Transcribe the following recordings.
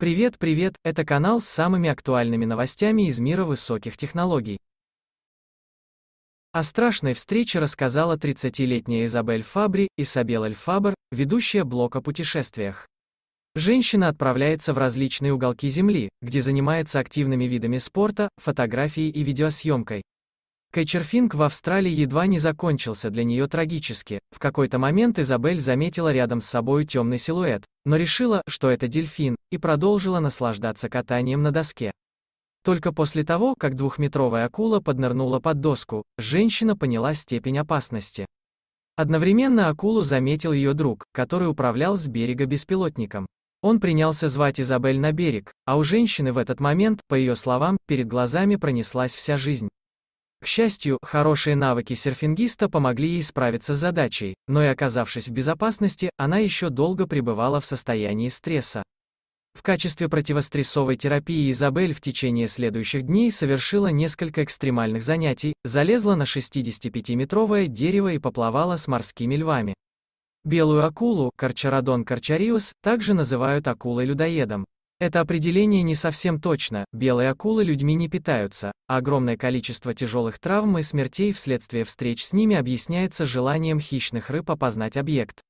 Привет, привет, это канал с самыми актуальными новостями из мира высоких технологий. О страшной встрече рассказала 30-летняя Изабель Фабри, Исабел Эльфабр, ведущая блока путешествиях. Женщина отправляется в различные уголки Земли, где занимается активными видами спорта, фотографией и видеосъемкой. Кайчерфинг в Австралии едва не закончился для нее трагически. В какой-то момент Изабель заметила рядом с собой темный силуэт, но решила, что это дельфин, и продолжила наслаждаться катанием на доске. Только после того, как двухметровая акула поднырнула под доску, женщина поняла степень опасности. Одновременно акулу заметил ее друг, который управлял с берега беспилотником. Он принялся звать Изабель на берег, а у женщины в этот момент, по ее словам, перед глазами пронеслась вся жизнь. К счастью, хорошие навыки серфингиста помогли ей справиться с задачей, но и оказавшись в безопасности, она еще долго пребывала в состоянии стресса. В качестве противострессовой терапии Изабель в течение следующих дней совершила несколько экстремальных занятий, залезла на 65-метровое дерево и поплавала с морскими львами. Белую акулу, Карчародон карчариус, также называют акулой-людоедом. Это определение не совсем точно, белые акулы людьми не питаются, а огромное количество тяжелых травм и смертей вследствие встреч с ними объясняется желанием хищных рыб опознать объект.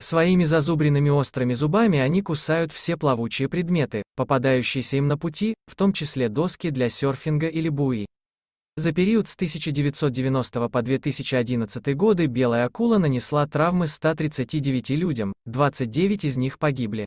Своими зазубренными острыми зубами они кусают все плавучие предметы, попадающиеся им на пути, в том числе доски для серфинга или буи. За период с 1990 по 2011 годы белая акула нанесла травмы 139 людям, 29 из них погибли.